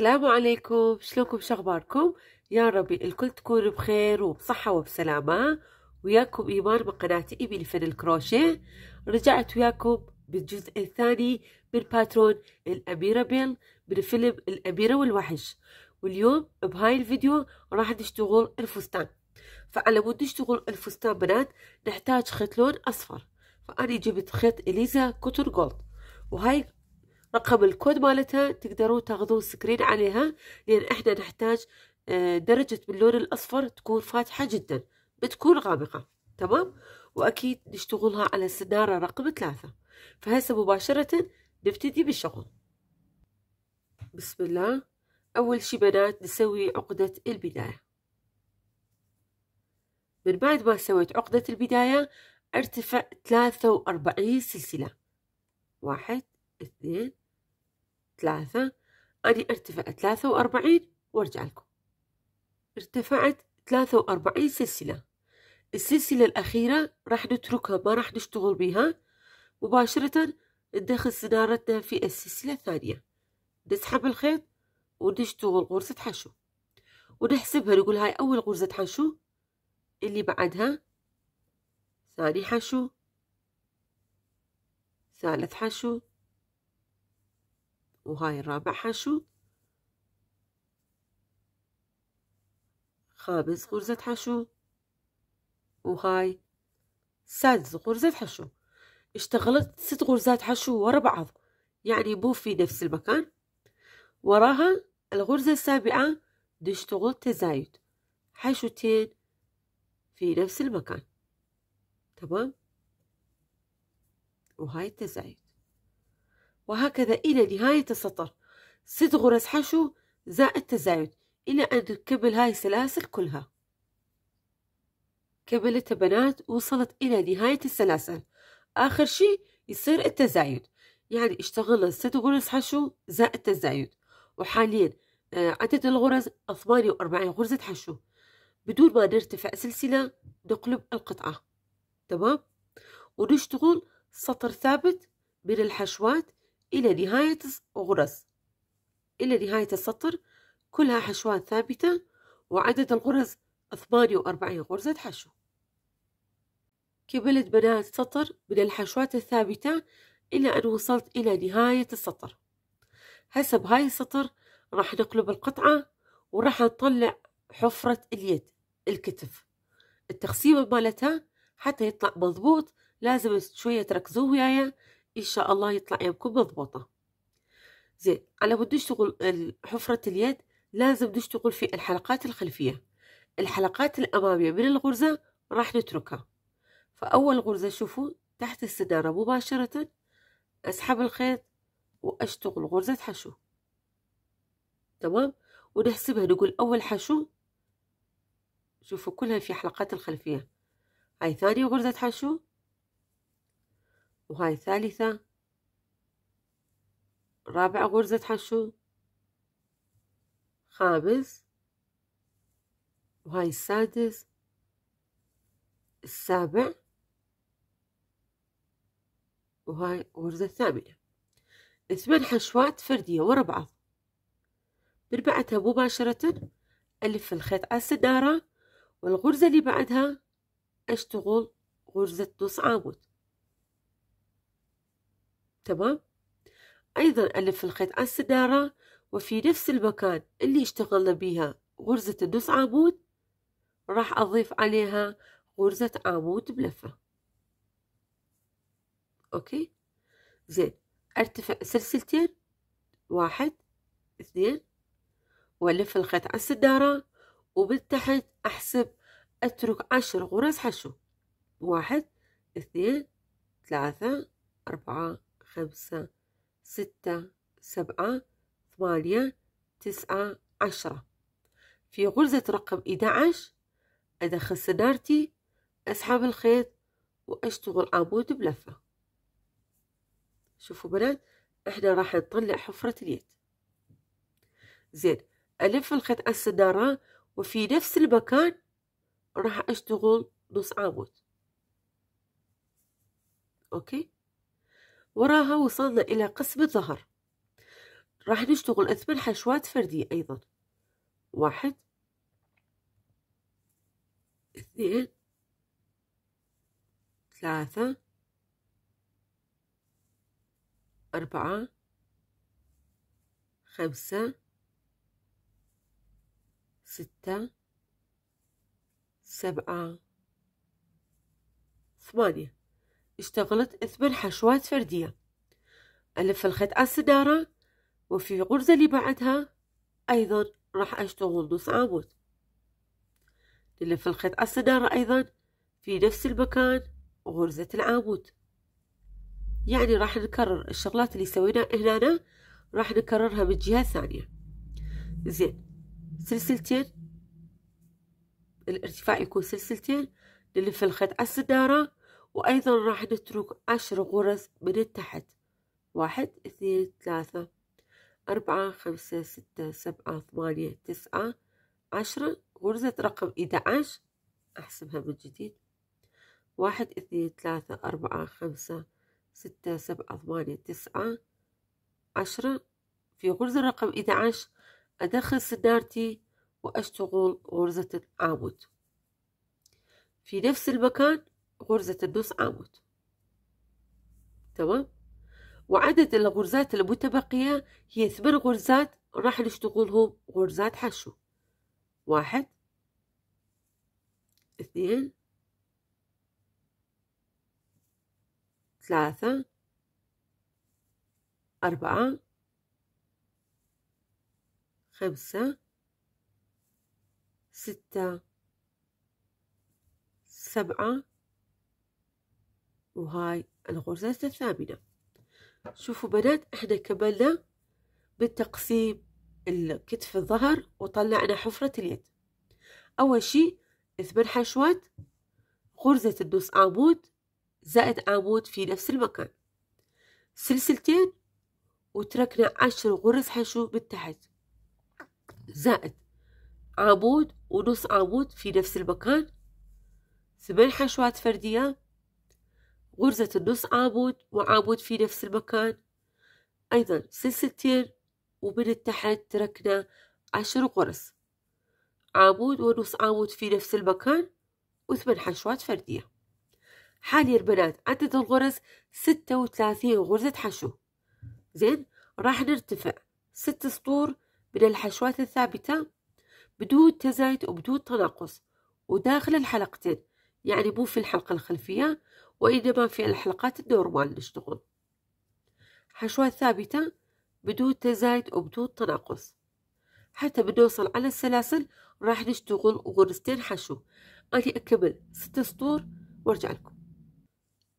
السلام عليكم شلونكم شخباركم يا ربي الكل تكون بخير وبصحة وبسلامة وياكم إيمان من قناة إيمي لفن الكروشيه رجعت وياكم بالجزء الثاني من باترون الأميرة بيل من فيلم الأميرة والوحش واليوم بهاي الفيديو راح نشتغل الفستان فعلى مود نشتغل الفستان بنات نحتاج خيط لون أصفر فأنا جبت خيط إليزا كوتر جولد وهاي رقم الكود مالتها تقدرون تاخذون سكرين عليها لان احنا نحتاج آه، درجة باللون الاصفر تكون فاتحة جدا بتكون غامقة تمام واكيد نشتغلها على السنارة رقم ثلاثة فهسه مباشرة نبتدي بالشغل بسم الله اول شي بنات نسوي عقدة البداية من بعد ما سويت عقدة البداية ارتفع ثلاثة واربعين سلسلة واحد اثنين ثلاثة أني ارتفع ثلاثة وأربعين وارجع لكم ارتفعت ثلاثة وأربعين سلسلة السلسلة الأخيرة راح نتركها ما راح نشتغل بيها مباشرة ندخل سنارتنا في السلسلة الثانية نسحب الخيط ونشتغل غرزة حشو ونحسبها نقول هاي أول غرزة حشو اللي بعدها ثاني حشو ثالث حشو وهاي الرابع حشو خامس غرزة حشو وهاي سادس غرزة حشو اشتغلت ست غرزات حشو ورا بعض يعني مو في نفس المكان وراها الغرزة السابعة نشتغل تزايد حشوتين في نفس المكان تمام وهاي التزايد وهكذا إلى نهاية السطر ست غرز حشو زائد تزايد إلى أن تكمل هاي السلاسل كلها كملت بنات وصلت إلى نهاية السلاسل آخر شي يصير التزايد يعني اشتغلنا ست غرز حشو زائد تزايد وحاليا آه، عدد الغرز 48 غرزة حشو بدون ما نرتفع سلسلة نقلب القطعة تمام ونشتغل سطر ثابت من الحشوات إلى نهاية غرز إلى نهاية السطر كلها حشوات ثابتة وعدد الغرز 48 غرزة حشو كملت بنات سطر من الحشوات الثابتة إلى أن وصلت إلى نهاية السطر هسه بهاي السطر راح نقلب القطعة وراح نطلع حفرة اليد الكتف التقسيمة مالتها حتى يطلع مضبوط لازم شوية تركزوا وياي ان شاء الله يطلع يابكم مضبوطه زين على بد يشتغل حفره اليد لازم نشتغل في الحلقات الخلفيه الحلقات الاماميه من الغرزه راح نتركها فاول غرزه شوفوا تحت السداره مباشره اسحب الخيط واشتغل غرزه حشو تمام ونحسبها نقول اول حشو شوفوا كلها في حلقات الخلفيه هاي ثاني غرزة حشو وهاي ثالثة رابع غرزة حشو خامس وهاي السادس السابع وهاي غرزة الثامنة ثمان حشوات فردية ورا بعض بنبعتها مباشرة ألف الخيط على السدارة والغرزة اللي بعدها أشتغل غرزة نص عمود تمام أيضا ألف الخيط على السدارة وفي نفس المكان اللي اشتغلنا بيها غرزة النص عمود راح أضيف عليها غرزة عمود بلفة أوكي زين أرتفع سلسلتين واحد اثنين وألف الخيط على السدارة ومن تحت أحسب أترك عشر غرز حشو واحد اثنين ثلاثة أربعة خمسة ستة سبعة ثمانية تسعة عشرة في غرزة رقم 11 أدخل سنارتي أسحب الخيط وأشتغل عمود بلفة شوفوا بنات احنا راح نطلع حفرة اليد زين ألف الخيط على السنارة وفي نفس المكان راح أشتغل نص عمود أوكي وراها وصلنا إلى قسم الظهر راح نشتغل ثمان حشوات فردية أيضا واحد اثنين ثلاثة أربعة خمسة ستة سبعة ثمانية اشتغلت أثمن حشوات فردية ألف الخيط على السدارة وفي غرزة اللي بعدها أيضا راح أشتغل نص عمود نلف الخيط على السدارة أيضا في نفس المكان غرزة العمود يعني راح نكرر الشغلات اللي سويناها هنا راح نكررها من جهة ثانية زين سلسلتين الارتفاع يكون سلسلتين نلف الخيط على السدارة وأيضا راح نترك عشر غرز من التحت واحد اثنين ثلاثة أربعة خمسة ستة سبعة ثمانية تسعة عشرة غرزة رقم إحدى عشر أحسبها من جديد واحد اثنين ثلاثة أربعة خمسة ستة سبعة ثمانية تسعة عشرة في غرزة رقم إحدى عشر أدخل سنارتي وأشتغل غرزة العمود في نفس المكان غرزة النص عمود تمام وعدد الغرزات المتبقية هي ثمان غرزات راح نشتغلهم غرزات حشو واحد اثنين ثلاثة أربعة خمسة ستة سبعة وهاي الغرزة الثامنة شوفوا بنات احنا كملنا بالتقسيم الكتف الظهر وطلعنا حفرة اليد أول شيء ثمان حشوات غرزة النص عمود زائد عمود في نفس المكان سلسلتين وتركنا عشر غرز حشو بالتحت زائد عمود ونص عمود في نفس المكان ثمان حشوات فردية غرزة النص عمود وعمود في نفس المكان أيضا سلسلتين ومن التحت تركنا عشر غرز عمود ونص عمود في نفس المكان وثمان حشوات فردية حاليا البنات عدد الغرز ستة وثلاثين غرزة حشو زين راح نرتفع ست سطور من الحشوات الثابتة بدون تزايد وبدون تناقص وداخل الحلقتين يعني مو في الحلقة الخلفية وإذا ما في الحلقات النورمال نشتغل حشوات ثابتة بدون تزايد وبدون تناقص حتى بنوصل على السلاسل راح نشتغل غرزتين حشو أني أكمل ست سطور وارجع لكم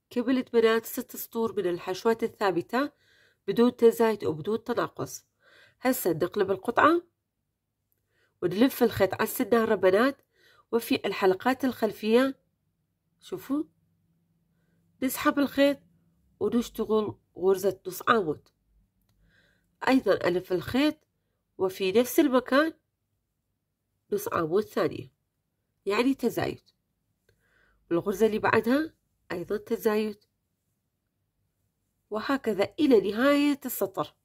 كملت بنات ست سطور من الحشوات الثابتة بدون تزايد وبدون تناقص هسا نقلب القطعة ونلف الخيط على السنارة بنات وفي الحلقات الخلفية شوفوا نسحب الخيط ونشتغل غرزة نص عمود أيضا ألف الخيط وفي نفس المكان نص عمود ثانية يعني تزايد والغرزة اللي بعدها أيضا تزايد وهكذا إلى نهاية السطر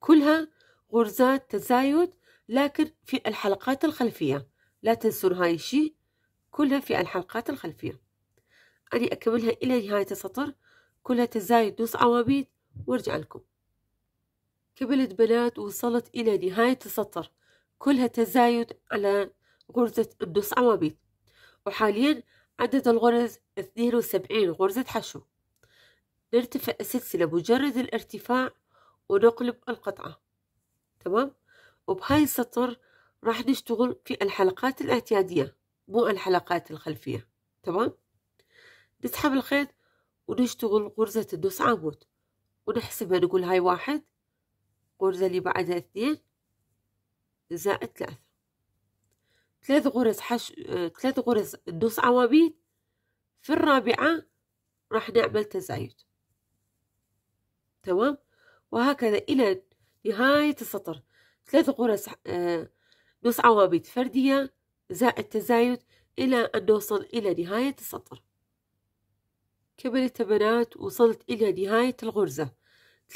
كلها غرزات تزايد لكن في الحلقات الخلفية لا تنسون هاي الشي كلها في الحلقات الخلفية أني أكملها إلى نهاية السطر كلها تزايد نص عوابيد وارجع لكم كملت بنات وصلت إلى نهاية السطر كلها تزايد على غرزة النص عوابيد وحاليا عدد الغرز 72 غرزة حشو نرتفع السلسلة مجرد الارتفاع ونقلب القطعة تمام وبهاي السطر راح نشتغل في الحلقات الاعتيادية مو الحلقات الخلفية تمام نسحب الخيط ونشتغل غرزة النص عمود ونحسبها نقول هاي واحد غرزة اللي بعدها اثنين زائد ثلاثة ثلاث غرز حش ثلاث غرز نص عواميد في الرابعة راح نعمل تزايد تمام وهكذا إلى نهاية السطر ثلاث غرز نص آه، عواميد فردية زائد تزايد إلى أن نوصل إلى نهاية السطر كملت بنات وصلت إلى نهاية الغرزة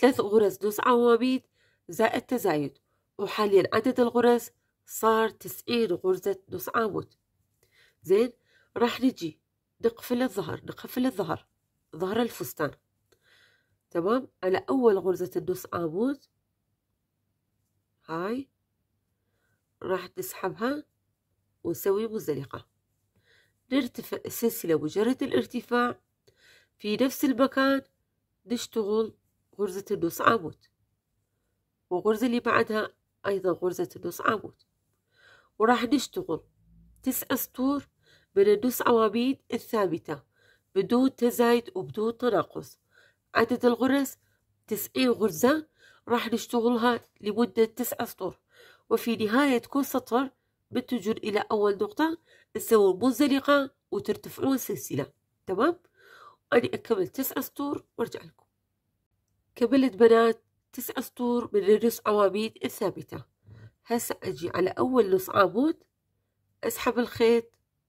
ثلاث غرز نص عواميد زائد تزايد وحاليا عدد الغرز صار تسعين غرزة نص عمود زين راح نجي نقفل الظهر نقفل الظهر ظهر الفستان تمام على أول غرزة النص عمود هاي راح نسحبها ونسوي منزلقة نرتفع السلسلة مجرد الارتفاع في نفس المكان نشتغل غرزة النص عمود والغرزة اللي بعدها أيضا غرزة النص عمود وراح نشتغل تسع سطور من النص عواميد الثابتة بدون تزايد وبدون تناقص عدد الغرز تسعين غرزة راح نشتغلها لمدة تسع سطور وفي نهاية كل سطر بتجر إلى أول نقطة نسوي منزلقة وترتفعون سلسلة تمام؟ أنا أكمل تسع سطور وأرجع لكم كملت بنات تسع سطور من النص عواميد الثابتة هسا أجي على أول نص عمود أسحب الخيط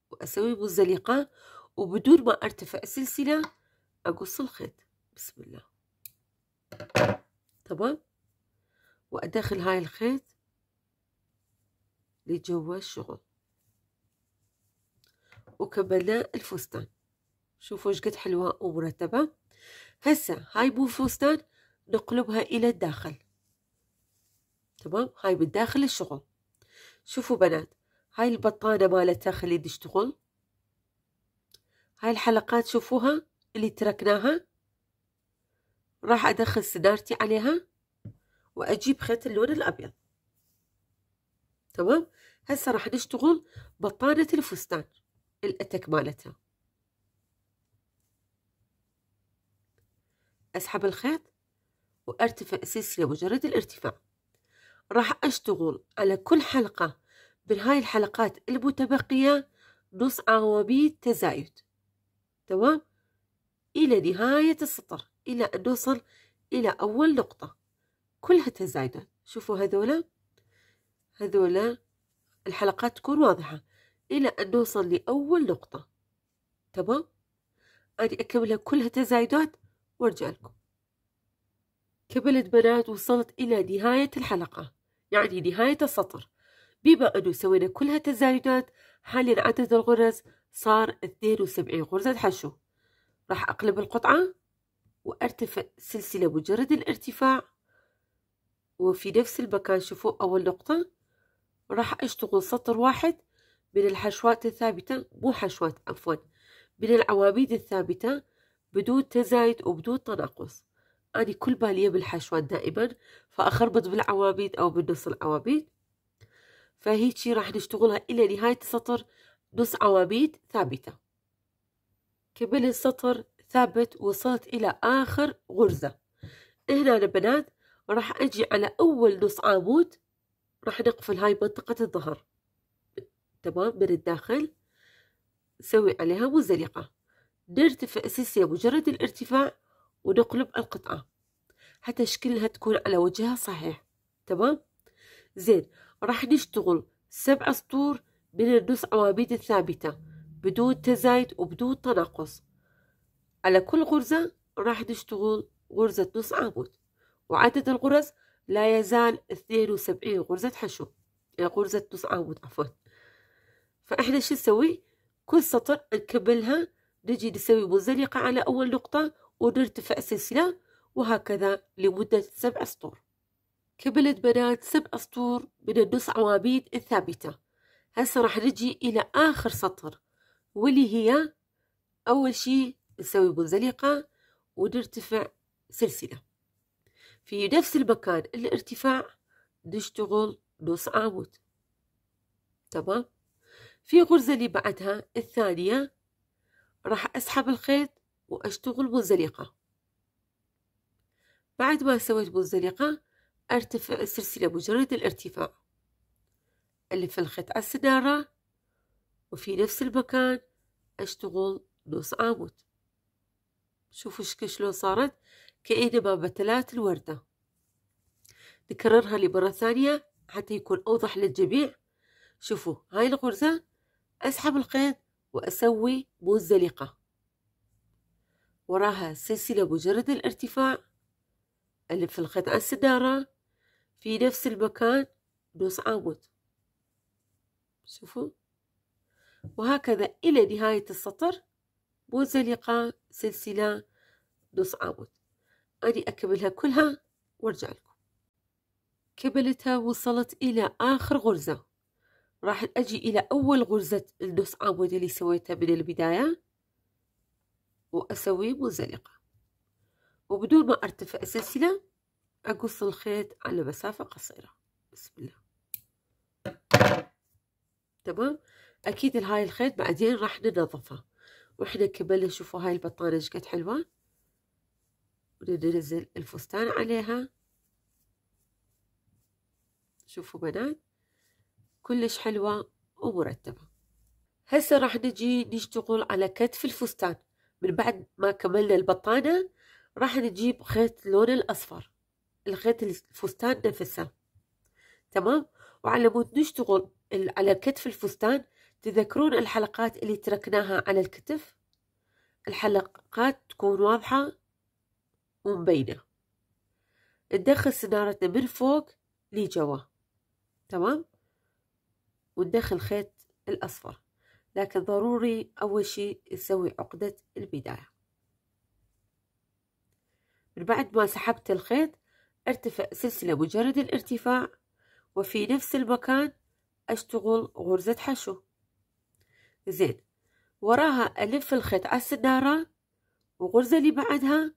وأسوي منزلقة وبدون ما أرتفع السلسلة أقص الخيط بسم الله تمام وأدخل هاي الخيط لجوا الشغل وكملنا الفستان شوفوا اش قد حلوه ومرتبه هسه هاي مو فستان نقلبها الى الداخل تمام هاي من داخل الشغل شوفوا بنات هاي البطانه مالتها خلي تشتغل هاي الحلقات شوفوها اللي تركناها راح ادخل سدارتي عليها واجيب خيط اللون الابيض تمام هسه راح نشتغل بطانه الفستان الاتك مالتها أسحب الخيط وأرتفع سلسلة مجرد الارتفاع راح أشتغل على كل حلقة من هاي الحلقات المتبقية نص عواميد تزايد تمام إلى نهاية السطر إلى أن نوصل إلى أول نقطة كلها تزايدات شوفوا هذولا هذولا الحلقات تكون واضحة إلى أن نوصل لأول نقطة تمام أنا أكملها كلها تزايدات وارجع لكم كبلت بنات وصلت إلى نهاية الحلقة يعني نهاية السطر بما أنه سوينا كلها تزايدات حاليا عدد الغرز صار 72 غرزة حشو راح أقلب القطعة وأرتفع سلسلة مجرد الارتفاع وفي نفس المكان شوفوا أول نقطة راح أشتغل سطر واحد من الحشوات الثابتة مو حشوات عفوا من العواميد الثابتة بدون تزايد وبدون تناقص أنا كل بالية بالحشوات دائما فأخربط بالعواميد أو بالنص العواميد فهيجي راح نشتغلها إلى نهاية السطر نص عواميد ثابتة كمل السطر ثابت وصلت إلى آخر غرزة هنا البنات راح أجي على أول نص عمود راح نقفل هاي منطقة الظهر تمام من الداخل نسوي عليها منزلقة نرتفع السلسلة مجرد الارتفاع ونقلب القطعة حتى شكلها تكون على وجهها صحيح تمام زين راح نشتغل سبع سطور من النص عواميد الثابتة بدون تزايد وبدون تناقص على كل غرزة راح نشتغل غرزة نص عمود وعدد الغرز لا يزال اثنين وسبعين غرزة حشو يعني غرزة نص عمود عفوا فإحنا شو نسوي كل سطر نكملها نجي نسوي منزلقة على أول نقطة ونرتفع سلسلة وهكذا لمدة سبع سطور كملت بنات سبع سطور من النص عواميد الثابتة هسه راح نجي إلى آخر سطر واللي هي أول شي نسوي منزلقة ونرتفع سلسلة في نفس المكان الارتفاع نشتغل نص عمود تمام في غرزة اللي بعدها الثانية راح أسحب الخيط وأشتغل منزلقة بعد ما سويت منزلقة أرتفع السلسلة مجرد الارتفاع ألف الخيط على السدارة وفي نفس المكان أشتغل نص عمود شوفوا شلون صارت كأنما بتلات الوردة نكررها لمرة ثانية حتى يكون أوضح للجميع شوفوا هاي الغرزة أسحب الخيط وأسوي منزلقة وراها سلسلة مجرد الارتفاع ألف الخيط على السدارة في نفس المكان نص عمود شوفوا وهكذا إلى نهاية السطر منزلقة سلسلة نص عمود أنا أكملها كلها وارجع لكم كملتها وصلت إلى آخر غرزة راح أجي إلى أول غرزة النص عمود اللي سويتها من البداية وأسوي منزلقة وبدون ما أرتفع السلسلة أقص الخيط على مسافة قصيرة بسم الله تمام أكيد هاي الخيط بعدين راح ننظفه وإحنا كملنا شوفوا هاي البطانة شكد حلوة وننزل الفستان عليها شوفوا بنات كلش حلوة ومرتبة هسه راح نجي نشتغل على كتف الفستان من بعد ما كملنا البطانة راح نجيب خيط لون الأصفر الخيط الفستان نفسه تمام وعلى مود نشتغل على كتف الفستان تذكرون الحلقات اللي تركناها على الكتف الحلقات تكون واضحة ومبينة ندخل سنارتنا من فوق لجوا تمام وتدخل خيط الأصفر لكن ضروري أول شيء تسوي عقدة البداية من بعد ما سحبت الخيط ارتفع سلسلة مجرد الارتفاع وفي نفس المكان أشتغل غرزة حشو زين وراها ألف الخيط على السنارة وغرزة اللي بعدها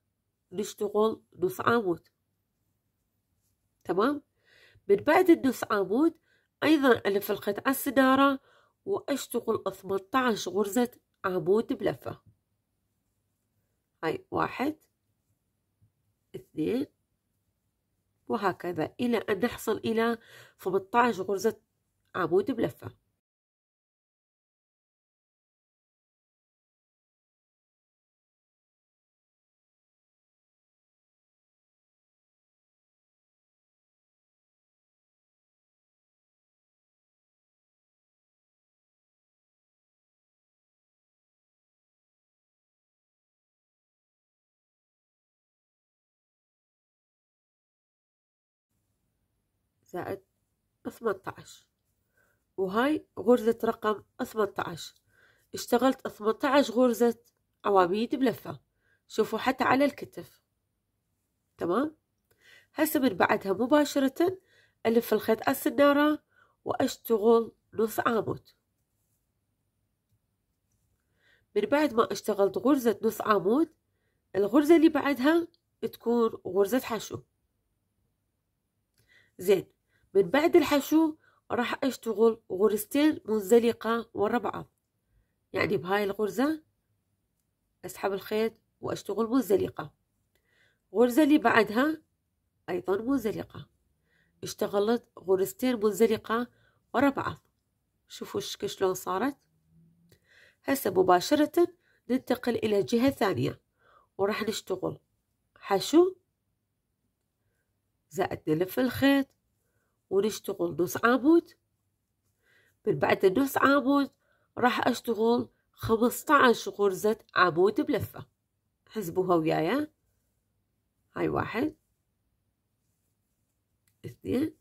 نشتغل نص عمود تمام من بعد النص عمود أيضا ألف القطعة السدارة وأشتغل 18 غرزة عمود بلفة هاي واحد اثنين وهكذا إلى أن نحصل إلى 18 غرزة عمود بلفة زائد 18 وهاي غرزة رقم 18 اشتغلت 18 غرزة عواميد بلفة شوفوا حتى على الكتف تمام هسه من بعدها مباشرة ألف الخيط على السنارة وأشتغل نص عمود من بعد ما اشتغلت غرزة نص عمود الغرزة اللي بعدها تكون غرزة حشو زين من بعد الحشو راح أشتغل غرزتين منزلقة وربعة يعني بهاي الغرزة أسحب الخيط وأشتغل منزلقة غرزة اللي بعدها أيضا منزلقة اشتغلت غرزتين منزلقة ورا بعض شوفوا شلون صارت هسه مباشرة ننتقل إلى الجهة الثانية وراح نشتغل حشو زائد نلف الخيط ونشتغل نص عمود من بعد النص عمود راح أشتغل خمسطعش غرزة عمود بلفة حسبوها ويايا هاي واحد اثنين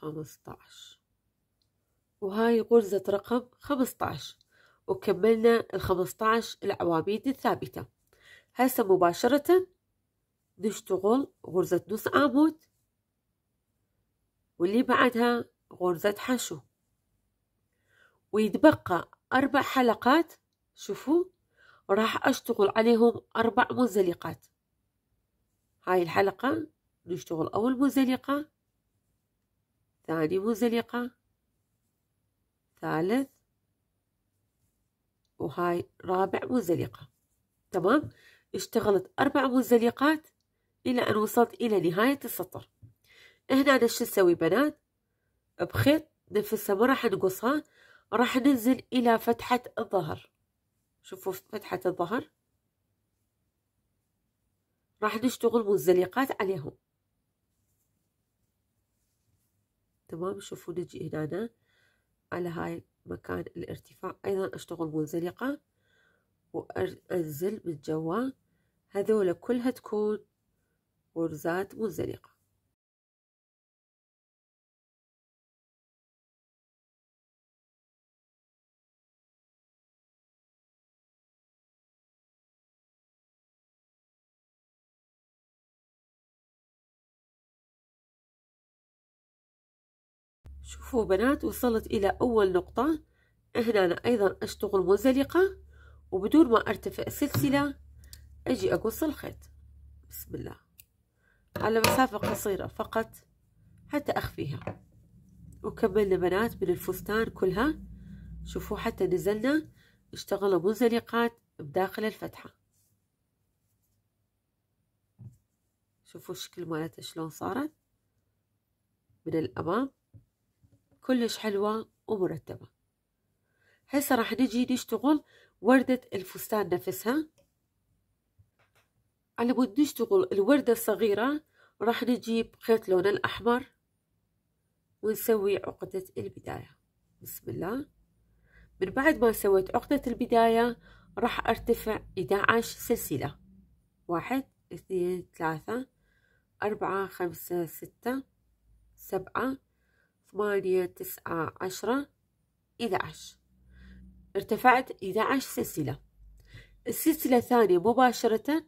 خمسطعش وهاي غرزة رقم خمسطعش وكملنا الخمسطعش العواميد الثابتة هسه مباشرة نشتغل غرزة نص عمود واللي بعدها غرزة حشو ويتبقى أربع حلقات شوفوا راح أشتغل عليهم أربع منزلقات هاي الحلقة نشتغل أول منزلقة ثاني منزلقة ثالث وهاي رابع منزلقة تمام اشتغلت أربع منزلقات إلى أن وصلت إلى نهاية السطر هنا أنا شو نسوي بنات بخيط نفسه ما راح نقصها راح ننزل إلى فتحة الظهر شوفوا فتحة الظهر راح نشتغل منزلقات عليهم تمام شوفوا نجي هنا على هاي مكان الارتفاع ايضا اشتغل منزلقة وانزل من جوا هذولا كلها تكون غرزات منزلقة شوفوا بنات وصلت إلى أول نقطة هنا أنا أيضا أشتغل منزلقة وبدون ما أرتفع السلسلة أجي أقص الخيط بسم الله على مسافة قصيرة فقط حتى أخفيها وكملنا بنات من الفستان كلها شوفوا حتى نزلنا اشتغلوا منزلقات بداخل الفتحة شوفوا الشكل مالتها شلون صارت من الأمام كلش حلوة ومرتبة هسه راح نجي نشتغل وردة الفستان نفسها على مود نشتغل الوردة الصغيرة راح نجيب خيط لون الأحمر ونسوي عقدة البداية بسم الله من بعد ما سويت عقدة البداية راح ارتفع 11 سلسلة واحد اثنين ثلاثة أربعة خمسة ستة سبعة ثمانية تسعة عشرة إذا عشر ارتفعت إذا عشر سلسلة السلسلة الثانية مباشرة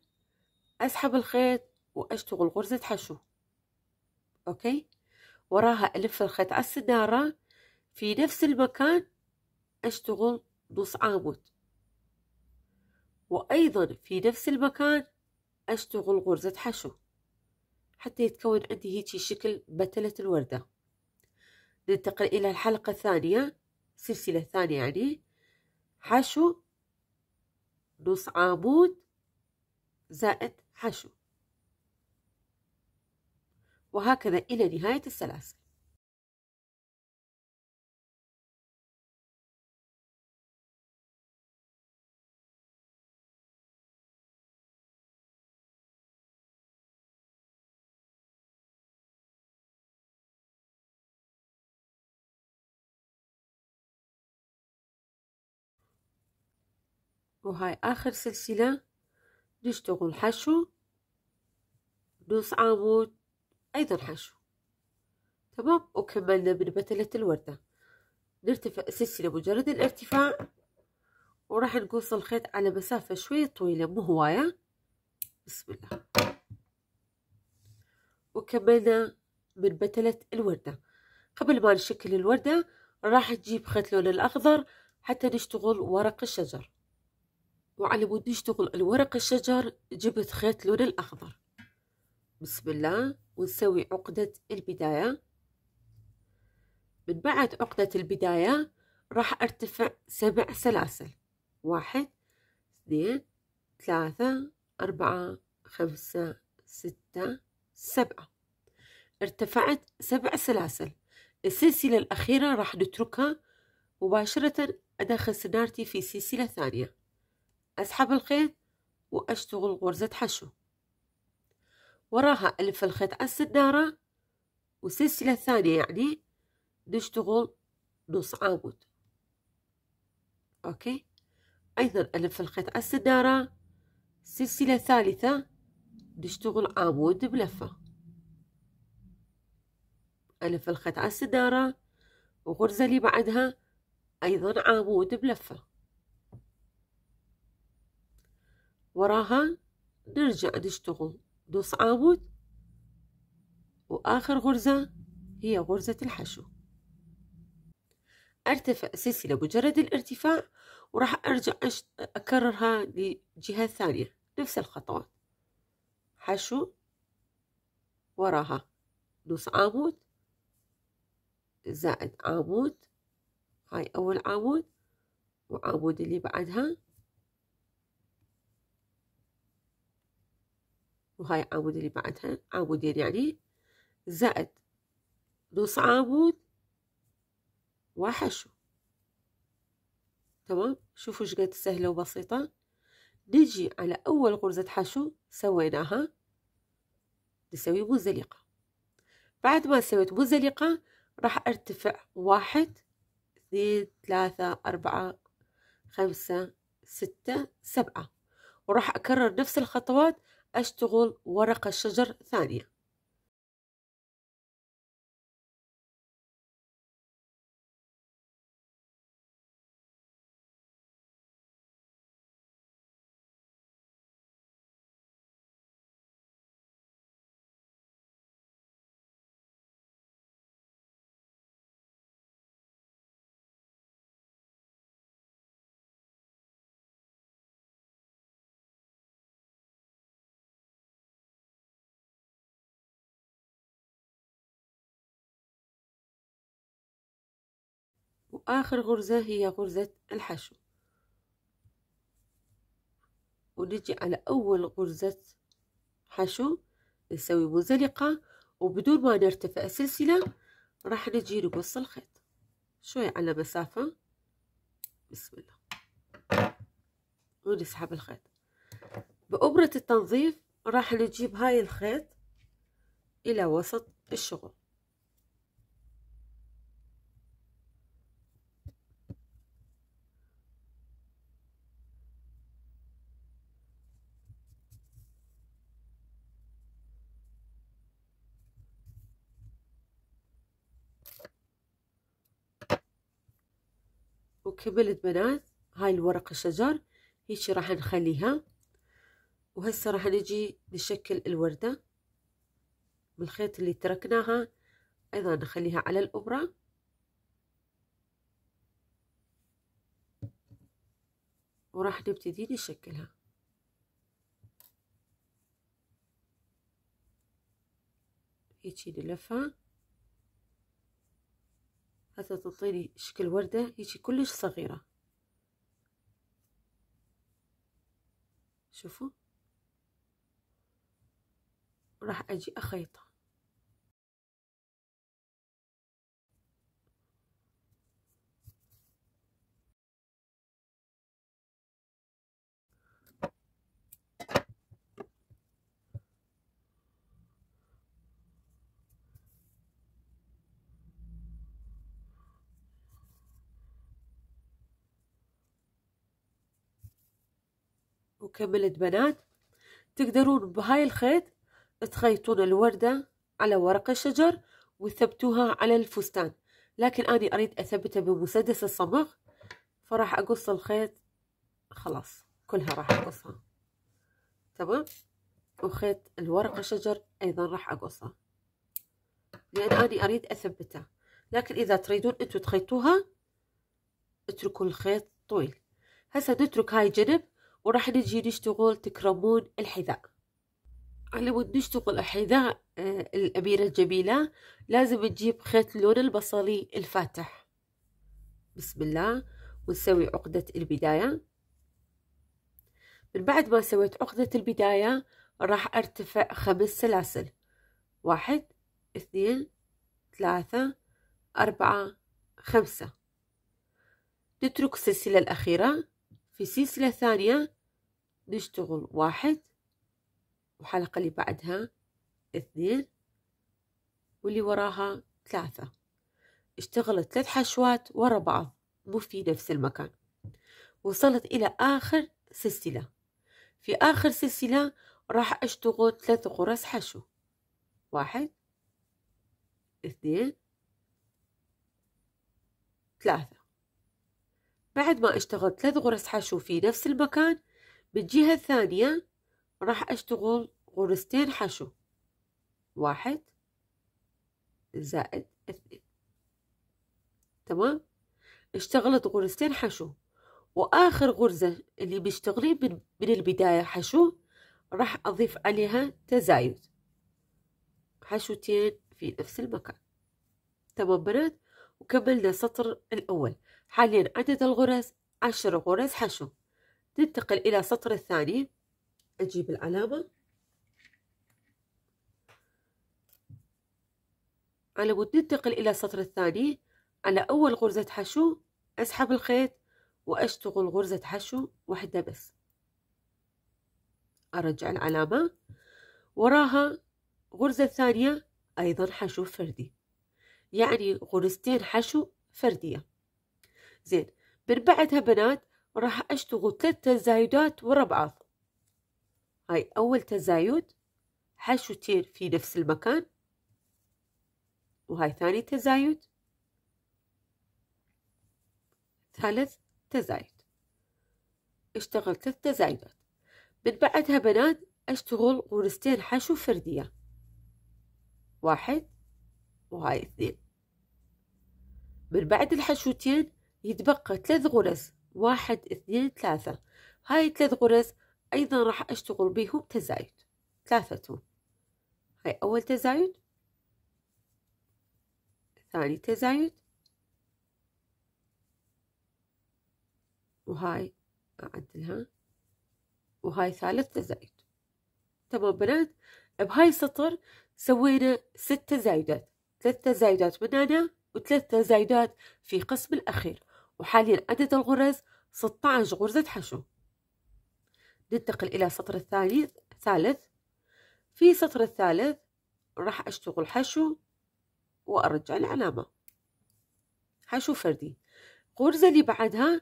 أسحب الخيط وأشتغل غرزة حشو أوكي وراها ألف الخيط على السنارة في نفس المكان أشتغل نص عمود وأيضا في نفس المكان أشتغل غرزة حشو حتى يتكون عندي هيجي شكل بتلة الوردة ننتقل إلى الحلقة الثانية سلسلة ثانية يعني حشو نص عمود زائد حشو وهكذا إلى نهاية السلاسل وهاي اخر سلسلة نشتغل حشو نص عمود ايضا حشو تمام وكملنا من بتلة الوردة نرتفع سلسلة مجرد الارتفاع وراح نقص الخيط على مسافة شوية طويلة مو هواية بسم الله وكملنا من بتلة الوردة قبل ما نشكل الوردة راح نجيب خيط لون الأخضر حتى نشتغل ورق الشجر وعلى بود يشتغل الورق الشجر جبت خيط لون الأخضر بسم الله ونسوي عقدة البداية من بعد عقدة البداية راح ارتفع سبع سلاسل واحد اثنين ثلاثة أربعة خمسة ستة سبعة ارتفعت سبع سلاسل السلسلة الأخيرة راح نتركها مباشرة أدخل سنارتي في سلسلة ثانية أسحب الخيط وأشتغل غرزة حشو وراها ألف الخيط على السدارة والسلسلة الثانية يعني نشتغل نص عمود أوكي أيضا ألف الخيط على السدارة سلسلة ثالثة نشتغل عمود بلفة ألف الخيط على السدارة وغرزة اللي بعدها أيضا عمود بلفة وراها نرجع نشتغل نص عمود وآخر غرزة هي غرزة الحشو ارتفع سلسلة مجرد الارتفاع وراح أرجع أكررها لجهة ثانية نفس الخطوات حشو وراها نص عمود زائد عمود هاي أول عمود وعمود اللي بعدها وهاي عمود اللي بعدها عمودين يعني زائد نص عمود وحشو تمام شوفوا قد سهلة وبسيطة نجي على أول غرزة حشو سويناها نسوي منزلقة بعد ما سويت منزلقة راح ارتفع واحد اثنين ثلاثة أربعة خمسة ستة سبعة وراح أكرر نفس الخطوات أشتغل ورق الشجر ثانية وآخر غرزة هي غرزة الحشو ونجي على أول غرزة حشو نسوي منزلقة وبدون ما نرتفع السلسلة راح نجي نقص الخيط شوي على مسافة بسم الله ونسحب الخيط بأبرة التنظيف راح نجيب هاي الخيط إلى وسط الشغل كبل بنات هاي الورق الشجر هيك راح نخليها وهسه راح نجي نشكل الوردة بالخيط اللي تركناها ايضا نخليها على الابرة وراح نبتدي نشكلها هيجي نلفها حتى تعطيني شكل ورده هيجي كلش صغيره شوفوا راح اجي اخيطها كملت بنات تقدرون بهاي الخيط تخيطون الوردة على ورق الشجر وتثبتوها على الفستان لكن أنا أريد أثبتها بمسدس الصمغ فراح أقص الخيط خلاص كلها راح أقصها تمام وخيط الورق الشجر أيضا راح أقصها لأن أنا أريد أثبتها لكن إذا تريدون أنتوا تخيطوها اتركوا الخيط طويل هسه نترك هاي جنب وراح نجي نشتغل تكرمون الحذاء على ود نشتغل حذاء آه، الأميرة الجميلة لازم نجيب خيط اللون البصلي الفاتح بسم الله ونسوي عقدة البداية من بعد ما سويت عقدة البداية راح ارتفع خمس سلاسل واحد اثنين ثلاثة أربعة خمسة نترك السلسلة الأخيرة في سلسلة ثانية نشتغل واحد وحلقة اللي بعدها اثنين واللي وراها ثلاثة اشتغلت ثلاث حشوات ورا بعض مو في نفس المكان وصلت إلى آخر سلسلة في آخر سلسلة راح أشتغل ثلاث غرز حشو واحد اثنين ثلاثة بعد ما اشتغلت ثلاث غرز حشو في نفس المكان بالجهة الثانية راح اشتغل غرزتين حشو واحد زائد اثنين تمام اشتغلت غرزتين حشو واخر غرزة اللي بيشتغلين من, من البداية حشو راح اضيف عليها تزايد حشوتين في نفس المكان تمام بنات وكملنا السطر الاول حاليا عدد الغرز عشر غرز حشو ننتقل إلى السطر الثاني أجيب العلامة على ود ننتقل إلى السطر الثاني على أول غرزة حشو أسحب الخيط وأشتغل غرزة حشو واحدة بس أرجع العلامة وراها غرزة ثانية أيضا حشو فردي يعني غرزتين حشو فردية زين من بعدها بنات راح أشتغل ثلاث تزايدات ورا بعض هاي أول تزايد حشوتين في نفس المكان وهاي ثاني تزايد ثالث تزايد اشتغل ثلاث تزايدات من بعدها بنات أشتغل غرزتين حشو فردية واحد وهاي اثنين من بعد الحشوتين يتبقى ثلاث غرز واحد اثنين ثلاثة هاي ثلاث غرز أيضا راح أشتغل بيهم تزايد ثلاثتهم هاي أول تزايد ثاني تزايد وهاي أعدلها وهاي ثالث تزايد تمام بنات بهاي السطر سوينا ست تزايدات ثلاث تزايدات من هنا وثلاث تزايدات في قسم الأخير وحاليا عدد الغرز 16 غرزة حشو ننتقل إلى السطر الثالث في السطر الثالث راح أشتغل حشو وأرجع العلامة حشو فردي غرزة اللي بعدها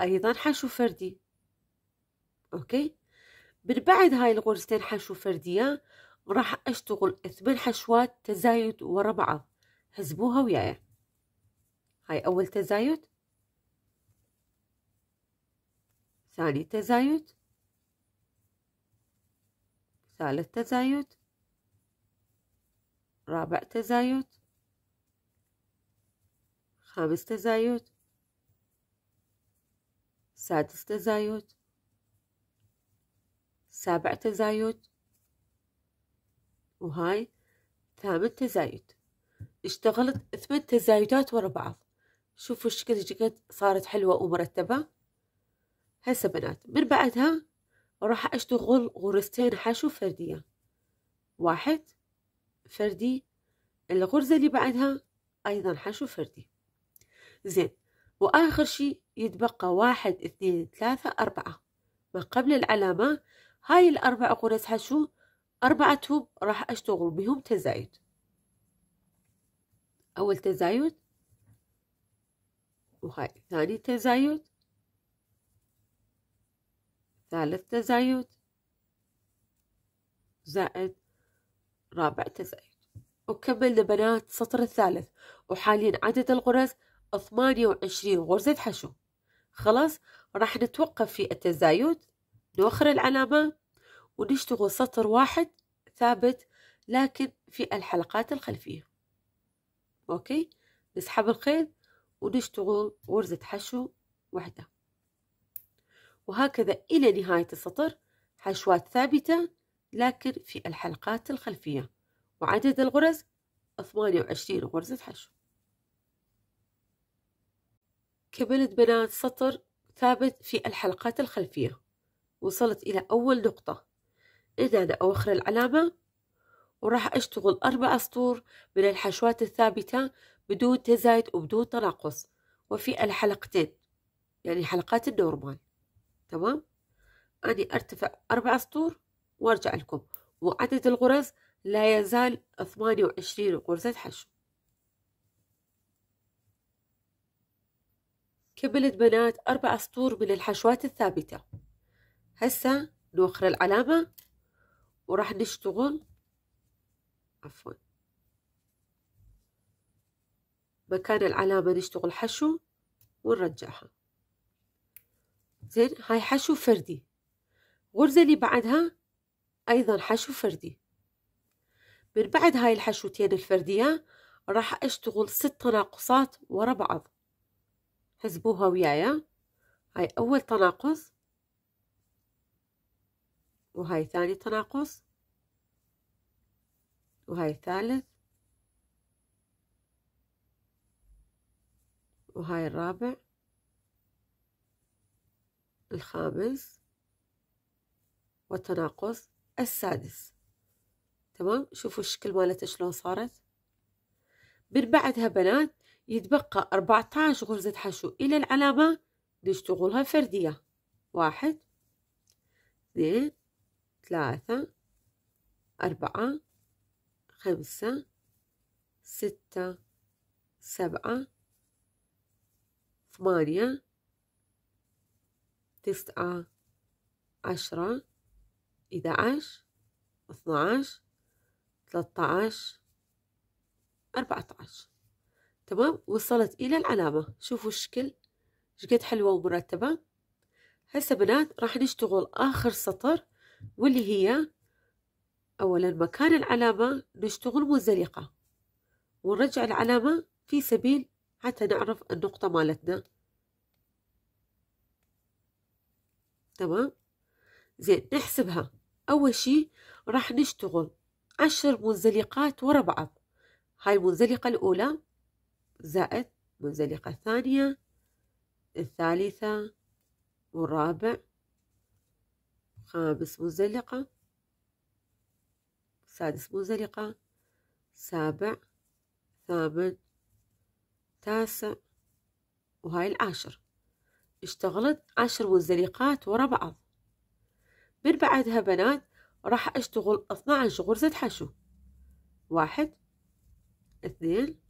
أيضا حشو فردي أوكي من بعد هاي الغرزتين حشو فردية راح أشتغل ثمان حشوات تزايد ورا بعض حسبوها وياي هاي أول تزايد ثاني تزايد ثالث تزايد رابع تزايد خامس تزايد سادس تزايد سابع تزايد وهاي ثامن تزايد اشتغلت ثمان تزايدات ورا بعض شوفوا الشكل شقد صارت حلوة ومرتبة هسه بنات من بعدها راح أشتغل غرزتين حشو فردية واحد فردي الغرزة اللي بعدها أيضا حشو فردي زين وآخر شي يتبقى واحد اثنين ثلاثة أربعة ما قبل العلامة هاي الأربع غرز حشو أربعتهم راح أشتغل بهم تزايد أول تزايد وهاي ثاني تزايد ثالث تزايد زائد رابع تزايد وكملنا بنات السطر الثالث وحاليا عدد الغرز 28 غرزة حشو خلاص راح نتوقف في التزايد نوخر العلامة ونشتغل سطر واحد ثابت لكن في الحلقات الخلفية أوكي نسحب الخيط ونشتغل غرزة حشو واحدة وهكذا إلى نهاية السطر حشوات ثابتة لكن في الحلقات الخلفية وعدد الغرز 28 غرزة حشو كملت بنات سطر ثابت في الحلقات الخلفية وصلت إلى أول نقطة إذا أنا أوخر العلامة وراح أشتغل أربع أسطور من الحشوات الثابتة بدون تزايد وبدون تناقص وفي الحلقتين يعني حلقات النورمال تمام أني أرتفع أربع سطور وأرجع لكم وعدد الغرز لا يزال ثمانية وعشرين غرزة حشو كملت بنات أربع سطور من الحشوات الثابتة هسه نوخر العلامة وراح نشتغل عفوا مكان العلامة نشتغل حشو ونرجعها زين هاي حشو فردي غرزة اللي بعدها أيضا حشو فردي من بعد هاي الحشوتين الفردية راح أشتغل ست تناقصات ورا بعض حسبوها ويايا هاي أول تناقص وهاي ثاني تناقص وهاي الثالث وهاي الرابع الخامس والتناقص السادس تمام شوفوا الشكل مالته شلون صارت من بعدها بنات يتبقى 14 غرزة حشو إلى العلامة نشتغلها فردية واحد اثنين ثلاثة أربعة خمسة ستة سبعة ثمانية تسعة عشرة إحدى عشر اثنى عشر ثلاثة عشر أربعة عشر تمام وصلت إلى العلامة شوفوا الشكل شقد حلوة ومرتبة هسه بنات راح نشتغل آخر سطر واللي هي أولا مكان العلامة نشتغل منزلقة ونرجع العلامة في سبيل حتى نعرف النقطة مالتنا تمام زين نحسبها أول شي راح نشتغل عشر منزلقات ورا بعض هاي المنزلقة الأولى زائد منزلقة الثانية الثالثة والرابع خامس منزلقة سادس منزلقة سابع ثامن تاسع وهاي العاشر اشتغلت عشر منزلقات ورا بعض من بعدها بنات راح أشتغل عشر غرزة حشو واحد اثنين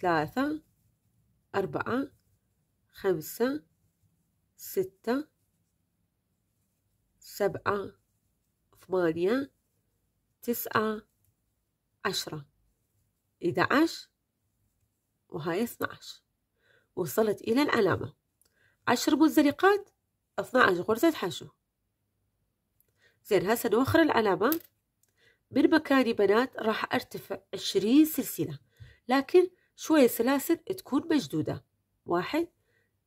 ثلاثة أربعة خمسة ستة سبعة ثمانية تسعة عشرة إذا عشر وهاي اثنى عشر وصلت إلى العلامة عشر اثنا عشر غرزة حشو زين هسه نوخر العلامة من مكاني بنات راح ارتفع عشرين سلسلة لكن شوية سلاسل تكون مشدودة واحد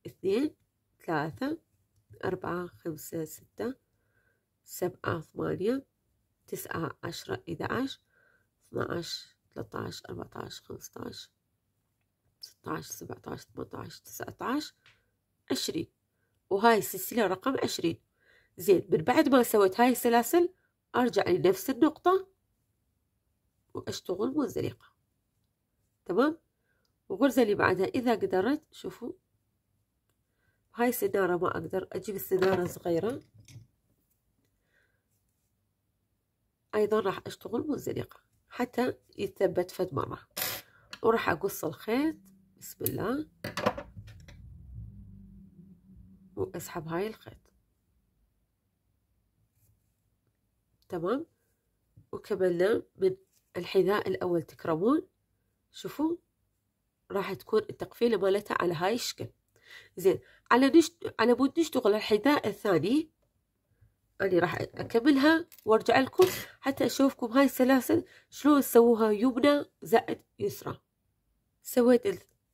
اثنين ثلاثة أربعة خمسة ستة سبعة ثمانية تسعة عشرة إحدى عشر اثنا عشر ثلاثة عشر أربعة عشر خمسة عشر ستة عشر سبعة عشر ثمانية عشر تسعة عشر عشرين وهاي السلسلة رقم عشرين زين من بعد ما سويت هاي السلاسل أرجع لنفس النقطة وأشتغل منزلقة تمام الغرزة اللي بعدها إذا قدرت شوفوا هاي السنارة ما أقدر أجيب السنارة صغيرة أيضا راح أشتغل منزلقة حتى يتثبت فد مرة وراح أقص الخيط بسم الله واسحب هاي الخيط تمام وكملنا من الحذاء الاول تكرمون شوفوا راح تكون التقفيله مالتها على هاي الشكل زين على نشت... على بود نشتغل الحذاء الثاني أنا راح أكملها وأرجع لكم حتى أشوفكم هاي السلاسل شلون سووها يمنى زائد يسرى سويت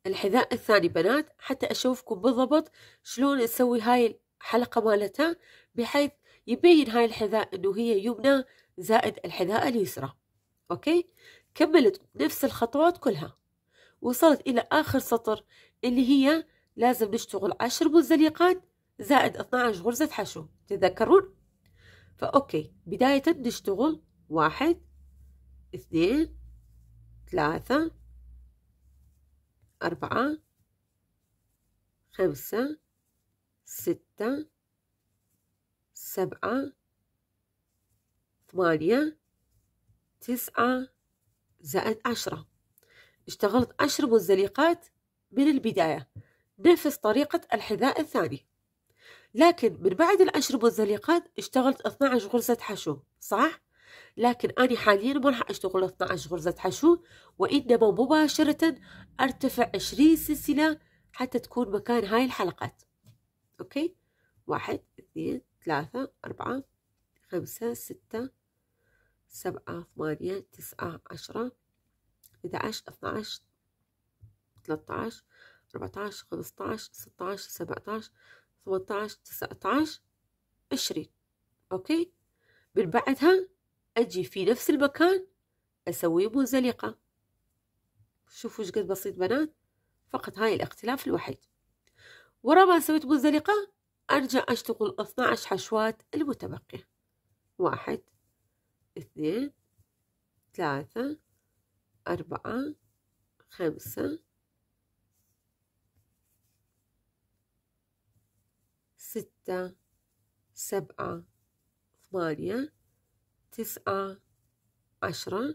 الحذاء الثاني بنات حتى أشوفكم بالضبط شلون نسوي هاي الحلقة مالتها بحيث يبين هاي الحذاء أنه هي يمنى زائد الحذاء اليسرى أوكي كملت نفس الخطوات كلها وصلت إلى آخر سطر اللي هي لازم نشتغل عشر مزلقات زائد 12 غرزة حشو تذكرون؟ فأوكي بداية نشتغل واحد اثنين ثلاثة أربعة خمسة ستة سبعة ثمانية تسعة زائد عشرة اشتغلت عشر منزلقات من البداية نفس طريقة الحذاء الثاني لكن من بعد العشر منزلقات اشتغلت 12 غرزة حشو صح؟ لكن أنا حاليا ما راح أشتغل 12 غرزة حشو وإنما مباشرة أرتفع 20 سلسلة حتى تكون مكان هاي الحلقات أوكي واحد اثنين ثلاثة أربعة خمسة ستة سبعة ثمانية تسعة عشرة إحدى عشر اثنا عشر ثلاثة عشر أربعة عشر خمسة عشر ستة عشر سبعة عشر ثمانية عشر تسعة عشر عشرين أوكي من بعدها اجي في نفس المكان اسوي منزلقه شوفوا قد بسيط بنات فقط هاي الاختلاف الوحيد ورا ما سويت منزلقه ارجع اشتغل 12 حشوات المتبقيه واحد اثنين ثلاثه اربعه خمسه ستة سبعة ثمانية تسعة عشرة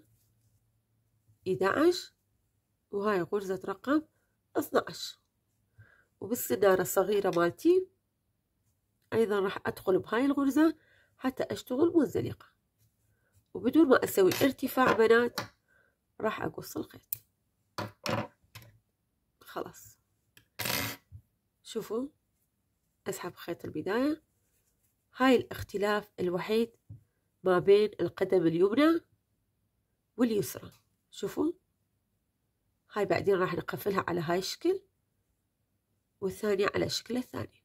إحداعش وهاي غرزة رقم اثناعش وبالصدارة الصغيرة مالتي أيضا راح أدخل بهاي الغرزة حتى أشتغل منزلقة وبدون ما أسوي ارتفاع بنات راح أقص الخيط خلاص شوفوا أسحب خيط البداية هاي الاختلاف الوحيد ما بين القدم اليمنى واليسرى شوفوا هاي بعدين راح نقفلها على هاي الشكل والثانية على الشكل الثاني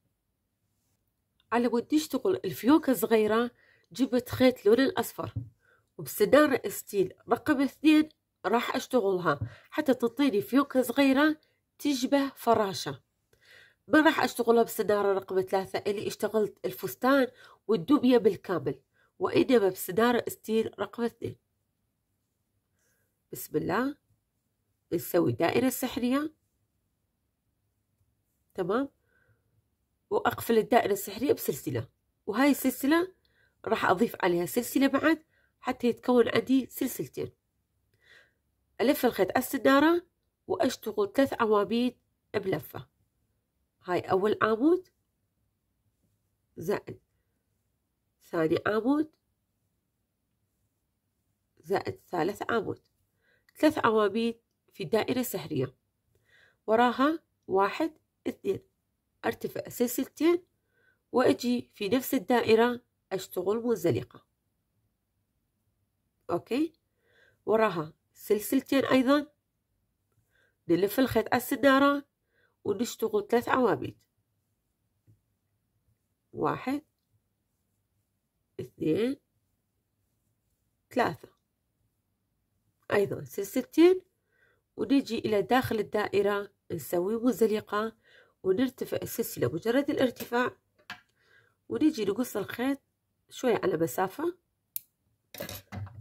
على مود نشتغل الفيوكة صغيرة جبت خيط لون الأصفر وبسنارة ستيل رقم اثنين راح أشتغلها حتى تعطيني فيوكة صغيرة تشبه فراشة ما راح أشتغلها بسنارة رقم ثلاثة اللي اشتغلت الفستان والدوبيا بالكامل وإجب بصدارة ستيل رقم اثنين بسم الله بنسوي دائرة سحرية تمام وأقفل الدائرة السحرية بسلسلة وهاي السلسلة راح أضيف عليها سلسلة بعد حتى يتكون عندي سلسلتين ألف الخيط على السنارة وأشتغل ثلاث عواميد بلفة هاي أول عمود زائد ثاني عمود زائد ثالث عمود ثلاث عواميد في دائرة سحرية وراها واحد اثنين ارتفع سلسلتين واجي في نفس الدائرة اشتغل منزلقة اوكي وراها سلسلتين ايضا نلف الخيط على السنارة ونشتغل ثلاث عواميد واحد اثنين ثلاثة أيضا سلسلتين ونجي إلى داخل الدائرة نسوي منزلقة ونرتفع السلسلة مجرد الارتفاع ونجي نقص الخيط شوية على مسافة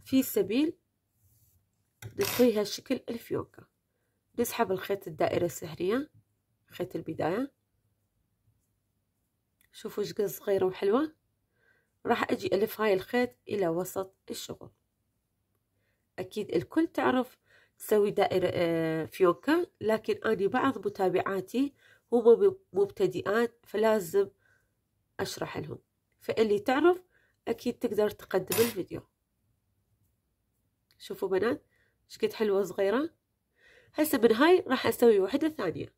في سبيل نسويها شكل الفيونكة نسحب الخيط الدائرة السحرية خيط البداية شوفوا شقد صغيرة وحلوة راح أجي ألف هاي الخيط إلى وسط الشغل أكيد الكل تعرف تسوي دائرة آه، فيوكا لكن أنا بعض متابعاتي هم مبتدئات فلازم أشرح لهم فاللي تعرف أكيد تقدر تقدم الفيديو شوفوا بنات شقد حلوة صغيرة هسه من هاي راح أسوي وحدة ثانية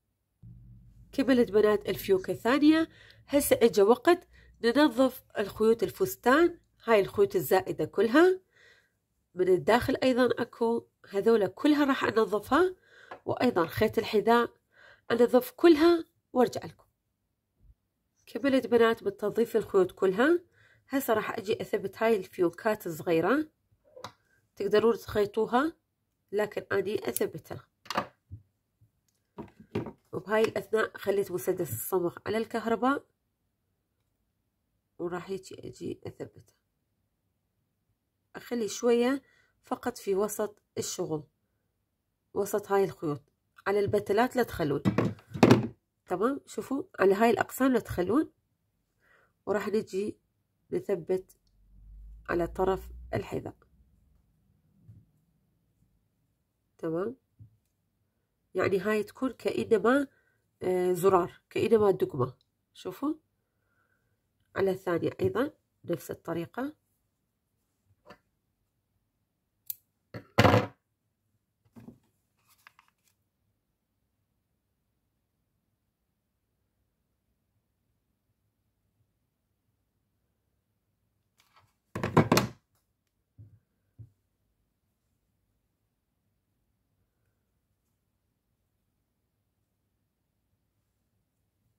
كملت بنات الفيوكة الثانية هسه إجا وقت ننظف الخيوط الفستان هاي الخيوط الزائدة كلها من الداخل أيضا أكو هذولا كلها راح أنظفها وأيضا خيط الحذاء أنظف كلها وارجع لكم كملت بنات بتنظيف الخيوط كلها هسه راح أجي أثبت هاي الفيوكات الصغيرة تقدرون تخيطوها لكن أني أثبتها وبهاي الأثناء خليت مسدس الصمغ على الكهرباء وراح يجي أجي أثبته أخلي شوية فقط في وسط الشغل وسط هاي الخيوط على البتلات لا تخلون تمام شوفوا على هاي الأقسام لا تخلون وراح نجي نثبت على طرف الحذاء تمام يعني هاي تكون كأنما آه، زرار كأنما دقمة شوفوا على الثانية أيضا نفس الطريقة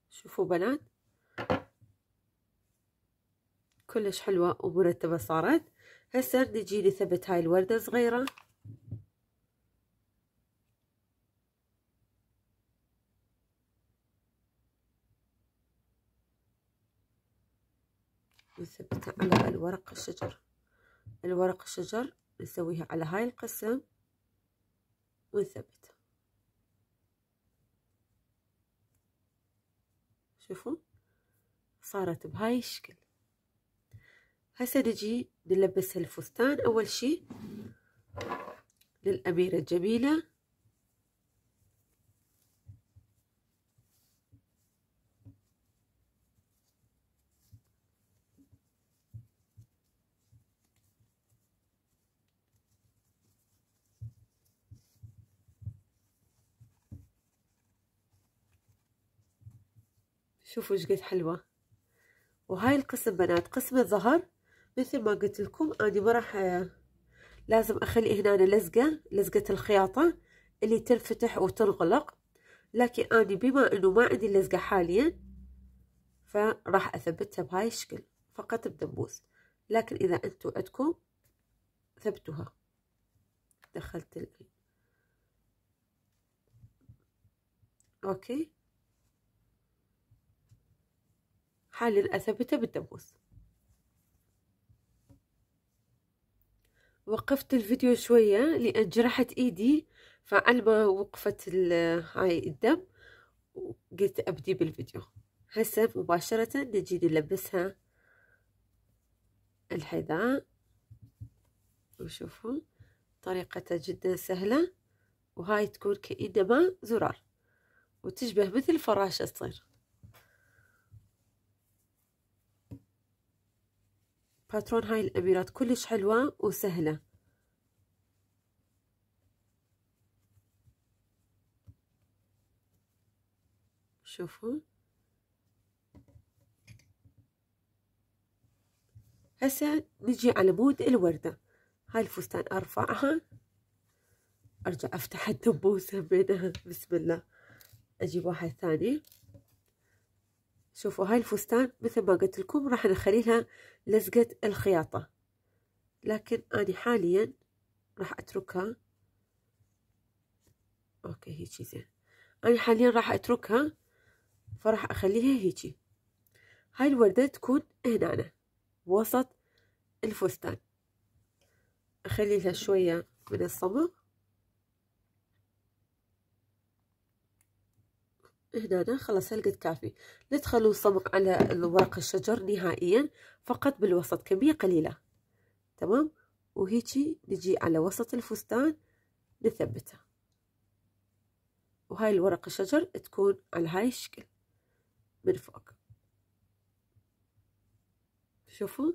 شوفوا بنات كلش حلوة ومرتبة صارت هسه ارد يجيلي ثبت هاي الوردة صغيرة نثبتها على الورق الشجر الورق الشجر نسويها على هاي القسم ونثبتها شوفوا صارت بهاي الشكل هسه نجي نلبس الفستان اول شي للاميره الجميله شوفوا ايش قد حلوه وهاي القسم بنات قسم الظهر مثل ما قلت لكم أنا ما راح آه، لازم أخلي هنا لزقة لزقة الخياطة اللي تنفتح وتنغلق لكن أنا بما أنه ما عندي اللزقة حاليا فراح أثبتها بهاي الشكل فقط بدبوس لكن إذا انتم عندكم ثبتوها دخلت ال أوكي حاليا أثبتها بالدبوس وقفت الفيديو شوية لأن جرحت إيدي فعلبة وقفت هاي الدم وقلت أبدي بالفيديو هسه مباشرة نجي نلبسها الحذاء وشوفوا طريقتها جدا سهلة وهاي تكون كإنما زرار وتشبه مثل فراشة تصير باترون هاي الابيرات كلش حلوه وسهله شوفوا هسه نجي على مود الوردة هاي الفستان ارفعها ارجع افتح الدبوسة بينها بسم الله اجيب واحد ثاني شوفوا هاي الفستان مثل ما قلت لكم راح نخلي لها لزقة الخياطة لكن أنا حاليا راح أتركها أوكي هيجي زين أنا حاليا راح أتركها فراح أخليها هيجي هاي الوردة تكون هنا وسط الفستان أخلي لها شوية من الصمغ هنا خلاص هلقد كافي لا تخلوا الصبغ على ورق الشجر نهائيا فقط بالوسط كمية قليلة تمام وهيجي نجي على وسط الفستان نثبته وهاي الورق الشجر تكون على هاي الشكل من فوق شوفوا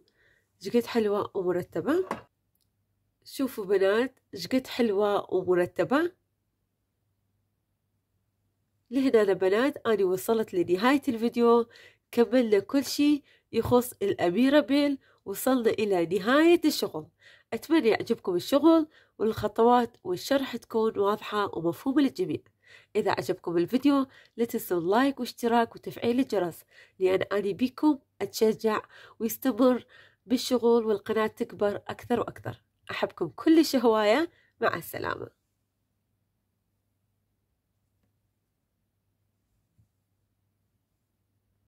جقد حلوة ومرتبة شوفوا بنات جقد حلوة ومرتبة لهنا البنات أنا وصلت لنهاية الفيديو كملنا كل شي يخص الأميرة بيل وصلنا إلى نهاية الشغل أتمنى يعجبكم الشغل والخطوات والشرح تكون واضحة ومفهومة للجميع إذا عجبكم الفيديو لا تنسوا اللايك واشتراك وتفعيل الجرس لأن أنا بكم أتشجع ويستمر بالشغل والقناة تكبر أكثر وأكثر أحبكم كل هواية مع السلامة